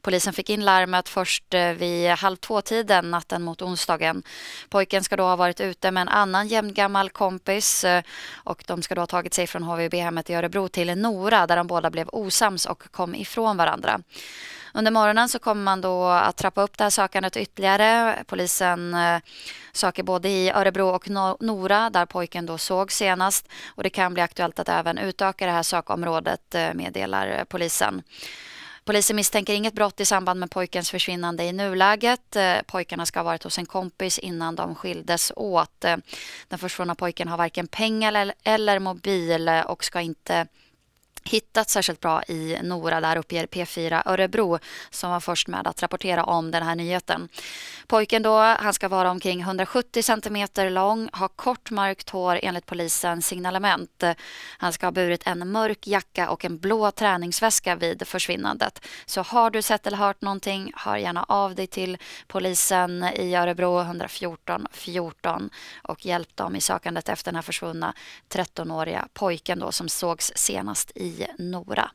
Polisen fick in larmet först eh, vid halv två-tiden natten mot onsdagen. Pojken ska då ha varit ute med en annan jämngammal kompis eh, och de ska då ha tagit sig från HVB-hemmet i Örebro till Nora där de båda blev osams och kom ifrån varandra. Under morgonen så kommer man då att trappa upp det här sökandet ytterligare. Polisen eh, söker både i Örebro och Nora där pojken då såg senast och det kan bli aktuellt att även utöka det här sökområdet meddelar polisen. Polisen misstänker inget brott i samband med pojkens försvinnande i nuläget. Eh, pojkarna ska ha varit hos en kompis innan de skildes åt. Eh, den försvunna pojken har varken pengar eller mobil eh, och ska inte hittat särskilt bra i Nora, där uppger P4 Örebro som var först med att rapportera om den här nyheten. Pojken då, han ska vara omkring 170 centimeter lång, ha kort mörkt hår enligt polisens signalement. Han ska ha burit en mörk jacka och en blå träningsväska vid försvinnandet. Så har du sett eller hört någonting, hör gärna av dig till polisen i Örebro 114 14 och hjälp dem i sökandet efter den här försvunna 13-åriga pojken då som sågs senast i Nora.